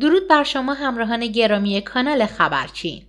درود بر شما همراهان گرامی کانال خبرچین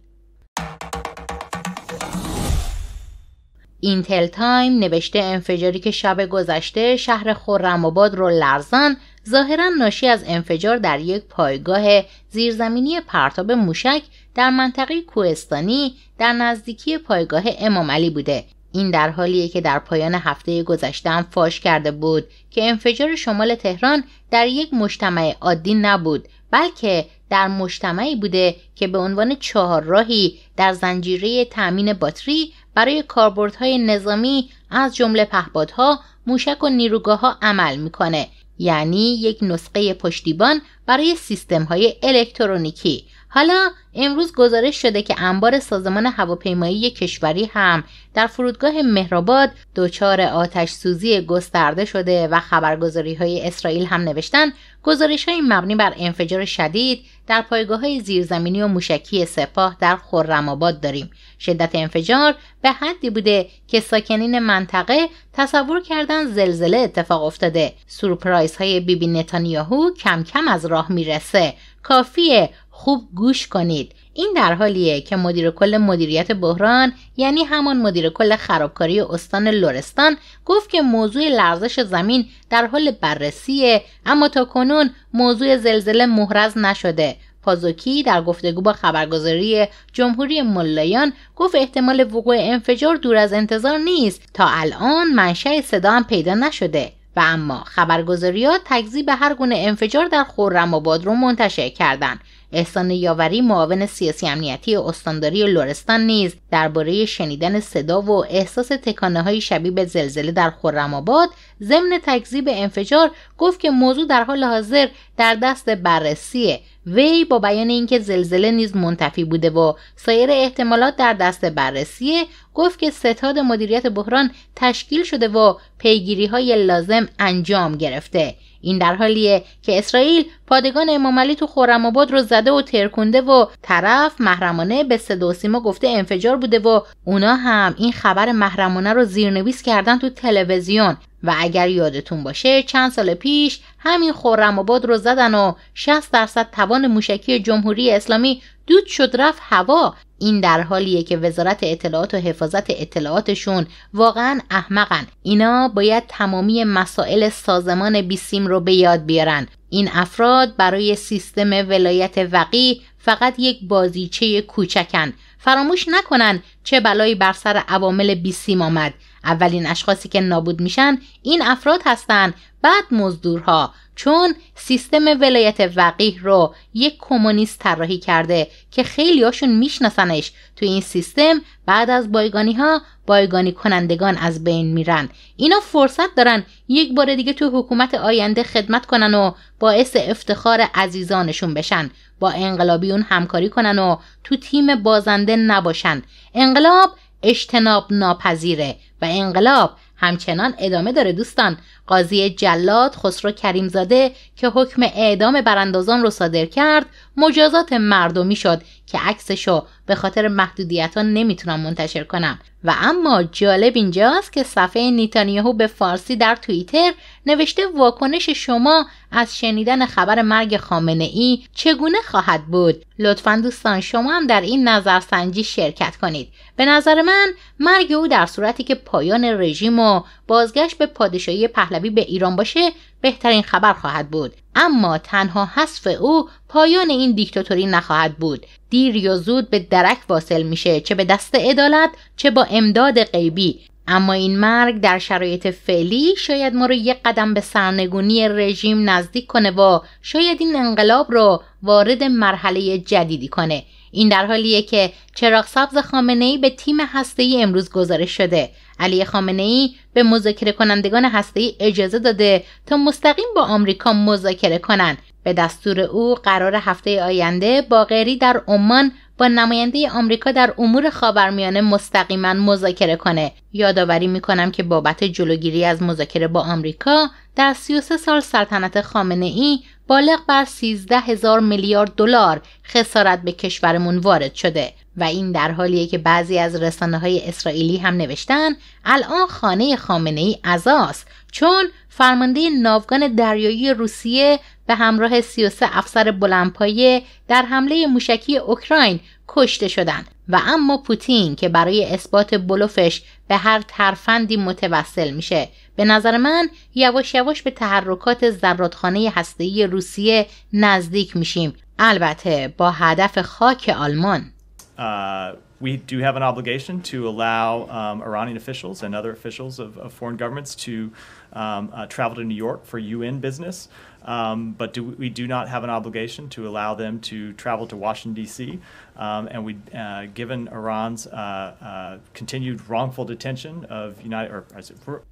اینتل تایم نوشته انفجاری که شب گذشته شهر آباد رو لرزان ظاهرا ناشی از انفجار در یک پایگاه زیرزمینی پرتاب موشک در منطقه کوهستانی در نزدیکی پایگاه امام علی بوده این در حالیه که در پایان هفته گذشته فاش کرده بود که انفجار شمال تهران در یک مجتمع عادی نبود بلکه در مجتمعی بوده که به عنوان چهار راهی در زنجیره تامین باتری برای کاربردهای نظامی از جمله پهپادها، موشک و نیروگاه ها عمل میکنه یعنی یک نسخه پشتیبان برای سیستم های الکترونیکی حالا امروز گزارش شده که انبار سازمان هواپیمایی کشوری هم در فرودگاه مهرآباد دچار آتش سوزی گسترده شده و خبرگزاری های اسرائیل هم نوشتن گزارش های مبنی بر انفجار شدید در پایگاه های زیرزمینی و موشکی سپاه در خرم‌آباد داریم شدت انفجار به حدی بوده که ساکنین منطقه تصور کردن زلزله اتفاق افتاده سورپرایز های بیبی نتانیاهو کم کم از راه میرسه کافیه خوب گوش کنید این در حالیه که مدیر کل مدیریت بحران یعنی همان مدیر کل خرابکاری استان لورستان گفت که موضوع لرزش زمین در حال بررسیه اما تا کنون موضوع زلزله محرز نشده پازوکی در گفتگو با خبرگزاری جمهوری ملایان گفت احتمال وقوع انفجار دور از انتظار نیست تا الان منشأ صدا هم پیدا نشده و اما خبرگزاری ها تکذیب هر گونه انفجار در خورم آباد رو منتشر کردند احسان یاوری معاون سیاسی امنیتی استانداری لورستان نیز درباره شنیدن صدا و احساس تکانه های شبیه به زلزله در خرم ضمن تکذیب انفجار گفت که موضوع در حال حاضر در دست بررسیه وی با بیان اینکه زلزله نیز منتفی بوده و سایر احتمالات در دست بررسیه گفت که ستاد مدیریت بحران تشکیل شده و پیگیری های لازم انجام گرفته این در حالیه که اسرائیل پادگان امام علی تو خورم آباد رو زده و ترکونده و طرف محرمانه به صدا سیما گفته انفجار بوده و اونا هم این خبر محرمانه رو زیرنویس کردن تو تلویزیون و اگر یادتون باشه چند سال پیش همین خورم آباد رو زدن و 60 درصد توان موشکی جمهوری اسلامی دود شد رفت هوا این در حالیه که وزارت اطلاعات و حفاظت اطلاعاتشون واقعا احمقن اینا باید تمامی مسائل سازمان بیسیم رو به یاد بیارن این افراد برای سیستم ولایت وقی فقط یک بازیچه کوچکن فراموش نکنن چه بلایی بر سر عوامل بیسیم آمد اولین اشخاصی که نابود میشن این افراد هستن بعد مزدورها چون سیستم ولایت وقیه رو یک کمونیست طراحی کرده که خیلی هاشون میشناسنش تو این سیستم بعد از بایگانی ها بایگانی کنندگان از بین میرن اینا فرصت دارن یک بار دیگه تو حکومت آینده خدمت کنن و باعث افتخار عزیزانشون بشن با انقلابیون همکاری کنن و تو تیم بازنده نباشن انقلاب اجتناب ناپذیره و انقلاب همچنان ادامه داره دوستان قاضی جلاد خسرو کریمزاده که حکم اعدام براندازان رو صادر کرد مجازات مردمی شد که عکسشو به خاطر محدودیت ها نمیتونم منتشر کنم و اما جالب اینجاست که صفحه نیتانیاهو به فارسی در توییتر نوشته واکنش شما از شنیدن خبر مرگ خامنه ای چگونه خواهد بود لطفا دوستان شما هم در این نظرسنجی شرکت کنید به نظر من مرگ او در صورتی که پایان رژیم و بازگشت به پادشاهی پهلوی به ایران باشه بهترین خبر خواهد بود اما تنها حذف او پایان این دیکتاتوری نخواهد بود دیر یا زود به درک واصل میشه چه به دست عدالت چه با امداد غیبی اما این مرگ در شرایط فعلی شاید ما رو یک قدم به سرنگونی رژیم نزدیک کنه و شاید این انقلاب رو وارد مرحله جدیدی کنه این در حالیه که چراغ سبز خامنه ای به تیم هسته ای امروز گزارش شده علی خامنه ای به مذاکره کنندگان هسته ای اجازه داده تا مستقیم با آمریکا مذاکره کنند به دستور او قرار هفته آینده باغری در عمان با نماینده آمریکا در امور خاورمیانه مستقیما مذاکره کنه یادآوری میکنم که بابت جلوگیری از مذاکره با آمریکا در 33 سال سلطنت خامنه ای بالغ بر 13 هزار میلیارد دلار خسارت به کشورمون وارد شده و این در حالیه که بعضی از رسانه های اسرائیلی هم نوشتن الان خانه خامنه ای ازاس چون فرمانده ناوگان دریایی روسیه به همراه 33 افسر بلندپایه در حمله موشکی اوکراین کشته شدند و اما پوتین که برای اثبات بلوفش به هر ترفندی متوسل میشه به نظر من یواش یواش به تحرکات زبردخانه هسته‌ای روسیه نزدیک میشیم البته با هدف خاک آلمان Uh, we do have an obligation to allow um, Iranian officials and other officials of, of foreign governments to um, uh, travel to New York for UN business, um, but do, we do not have an obligation to allow them to travel to Washington, D.C. Um, and we, uh, given Iran's uh, uh, continued wrongful detention of United, or it,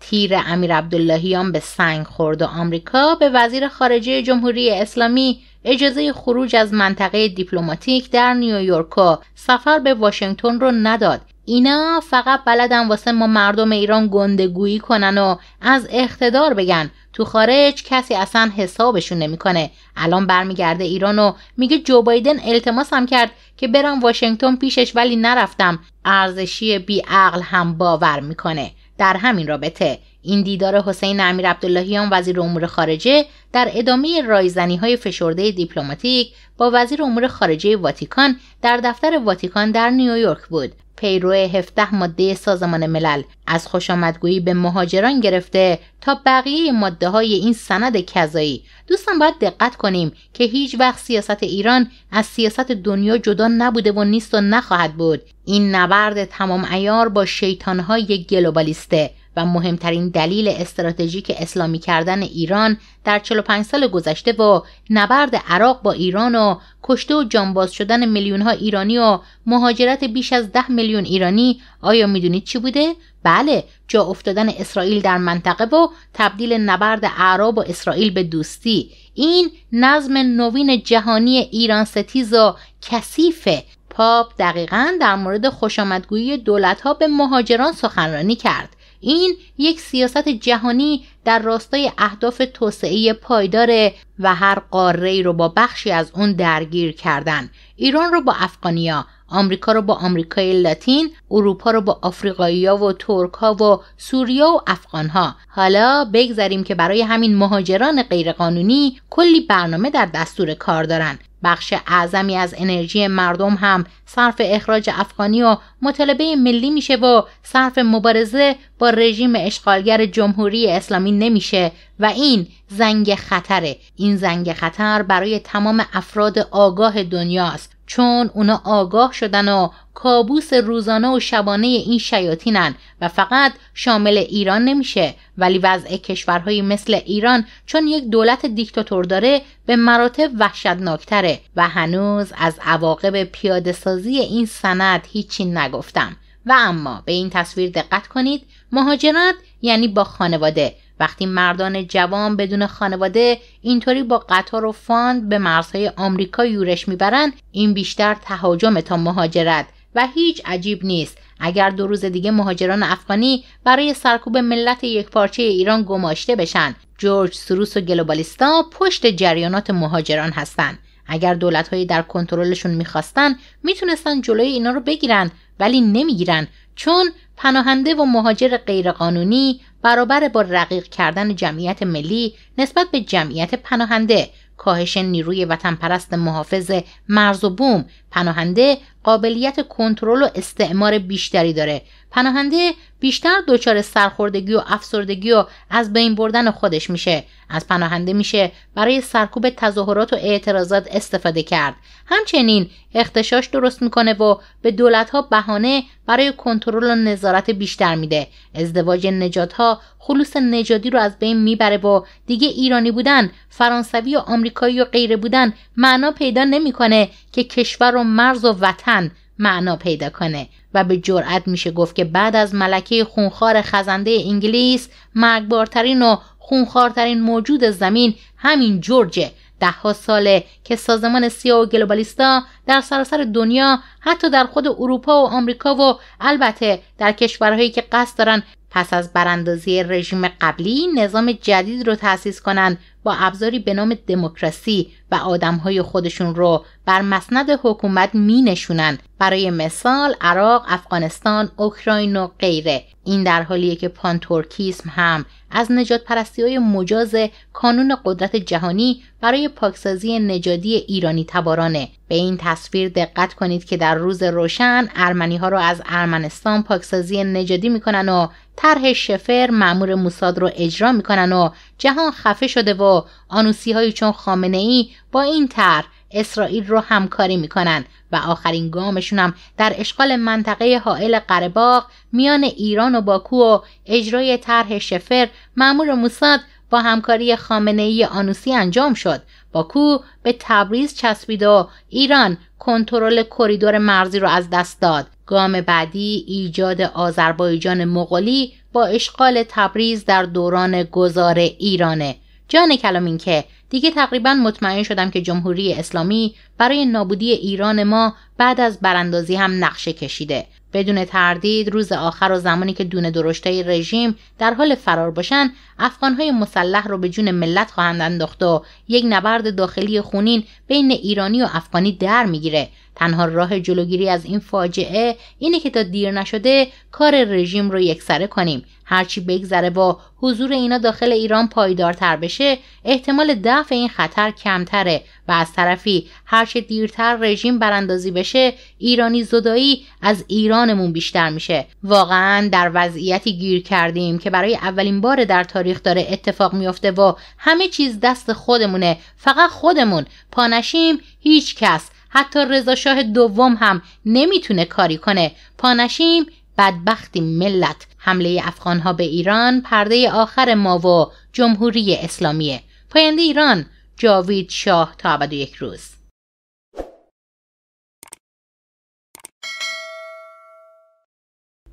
تیر امیر عبداللهیان به سنگ خورد و آمریکا به وزیر خارجه جمهوری اسلامی اجازه خروج از منطقه دیپلماتیک در نیویورکا سفر به واشنگتن رو نداد اینا فقط بلدن واسه ما مردم ایران گندگویی کنن و از اقتدار بگن تو خارج کسی اصلا حسابشون نمیکنه الان برمیگرده ایران و میگه جو بایدن التماسم کرد که برم واشنگتن پیشش ولی نرفتم ارزشی عقل هم باور میکنه در همین رابطه این دیدار حسین امیر عبداللهیان وزیر امور خارجه در ادامه رایزنی های فشرده دیپلماتیک با وزیر امور خارجه واتیکان در دفتر واتیکان در نیویورک بود پیرو 17 ماده سازمان ملل از خوشامدگویی به مهاجران گرفته تا بقیه ماده های این سند کذایی دوستان باید دقت کنیم که هیچ وقت سیاست ایران از سیاست دنیا جدا نبوده و نیست و نخواهد بود این نبرد تمام ایار با شیطانهای گلوبالیسته و مهمترین دلیل استراتژیک اسلامی کردن ایران در 45 سال گذشته و نبرد عراق با ایران و کشته و جانباز شدن میلیون ها ایرانی و مهاجرت بیش از 10 میلیون ایرانی آیا میدونید چی بوده بله جا افتادن اسرائیل در منطقه و تبدیل نبرد اعراب و اسرائیل به دوستی این نظم نوین جهانی ایران ستیز و کثیفه پاپ دقیقا در مورد خوشامدگویی دولت ها به مهاجران سخنرانی کرد این یک سیاست جهانی در راستای اهداف توسعه پایداره و هر قاره رو با بخشی از اون درگیر کردن ایران رو با افغانیا آمریکا رو با آمریکای لاتین اروپا رو با آفریقایا و ها و سوریا و ها. حالا بگذریم که برای همین مهاجران غیرقانونی کلی برنامه در دستور کار دارن بخش اعظمی از انرژی مردم هم صرف اخراج افغانی و مطالبه ملی میشه و صرف مبارزه با رژیم اشغالگر جمهوری اسلامی نمیشه و این زنگ خطره این زنگ خطر برای تمام افراد آگاه دنیاست چون اونا آگاه شدن و کابوس روزانه و شبانه این شیاطینن و فقط شامل ایران نمیشه ولی وضع کشورهای مثل ایران چون یک دولت دیکتاتور داره به مراتب وحشتناکتره و هنوز از عواقب پیاده سازی این سند هیچی نگفتم و اما به این تصویر دقت کنید مهاجرت یعنی با خانواده وقتی مردان جوان بدون خانواده اینطوری با قطار و فاند به مرزهای آمریکا یورش میبرند این بیشتر تهاجم تا مهاجرت و هیچ عجیب نیست اگر دو روز دیگه مهاجران افغانی برای سرکوب ملت یک پارچه ایران گماشته بشن جورج سروس و گلوبالیستا پشت جریانات مهاجران هستند اگر دولت های در کنترلشون میخواستن میتونستن جلوی اینا رو بگیرن ولی نمیگیرن چون پناهنده و مهاجر غیرقانونی برابر با رقیق کردن جمعیت ملی نسبت به جمعیت پناهنده کاهش نیروی وطن پرست محافظ مرز و بوم پناهنده قابلیت کنترل و استعمار بیشتری داره پناهنده بیشتر دچار سرخوردگی و افسردگی و از بین بردن خودش میشه از پناهنده میشه برای سرکوب تظاهرات و اعتراضات استفاده کرد همچنین اختشاش درست میکنه و به دولتها بهانه برای کنترل و نظارت بیشتر میده ازدواج نجات ها خلوص نجادی رو از بین میبره و دیگه ایرانی بودن فرانسوی و آمریکایی و غیره بودن معنا پیدا نمیکنه که کشور و مرز و وطن معنا پیدا کنه و به جرأت میشه گفت که بعد از ملکه خونخوار خزنده انگلیس مرگبارترین و خونخوارترین موجود زمین همین جورجه ده ها ساله که سازمان سیا و گلوبالیستا در سراسر دنیا حتی در خود اروپا و آمریکا و البته در کشورهایی که قصد دارن پس از براندازی رژیم قبلی نظام جدید رو تأسیس کنند با ابزاری به نام دموکراسی و آدمهای خودشون رو بر مسند حکومت می نشونن. برای مثال عراق، افغانستان، اوکراین و غیره این در حالیه که پانتورکیسم هم از نجات پرستی های مجاز کانون قدرت جهانی برای پاکسازی نجادی ایرانی تبارانه به این تصویر دقت کنید که در روز روشن ارمنی ها رو از ارمنستان پاکسازی نجادی میکنن و طرح شفر معمور موساد رو اجرا میکنن و جهان خفه شده و آنوسی های چون خامنه ای با این طرح اسرائیل رو همکاری میکنن و آخرین گامشون هم در اشغال منطقه حائل قرباق میان ایران و باکو و اجرای طرح شفر معمور موساد با همکاری خامنه ای آنوسی انجام شد باکو به تبریز چسبید و ایران کنترل کریدور مرزی را از دست داد گام بعدی ایجاد آذربایجان مغولی با اشغال تبریز در دوران گذار ایرانه جان کلام این که دیگه تقریبا مطمئن شدم که جمهوری اسلامی برای نابودی ایران ما بعد از براندازی هم نقشه کشیده بدون تردید روز آخر و زمانی که دونه درشتای رژیم در حال فرار باشن افغانهای مسلح رو به جون ملت خواهند انداخت و یک نبرد داخلی خونین بین ایرانی و افغانی در میگیره تنها راه جلوگیری از این فاجعه اینه که تا دیر نشده کار رژیم رو یکسره کنیم هرچی بگذره با حضور اینا داخل ایران پایدارتر بشه احتمال دفع این خطر کمتره و از طرفی هرچه دیرتر رژیم براندازی بشه ایرانی زدایی از ایرانمون بیشتر میشه واقعا در وضعیتی گیر کردیم که برای اولین بار در تاریخ داره اتفاق میافته و همه چیز دست خودمونه فقط خودمون پانشیم هیچ کس حتی رضا شاه دوم هم نمیتونه کاری کنه پانشیم بدبختی ملت حمله افغانها به ایران پرده آخر ما و جمهوری اسلامیه پاینده ایران جاوید شاه تا ابد یک روز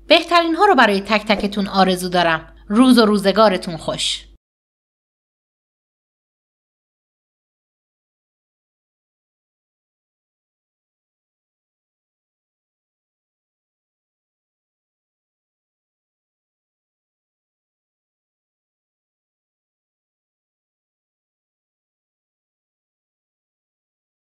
بهترین ها رو برای تک تکتون آرزو دارم روز و روزگارتون خوش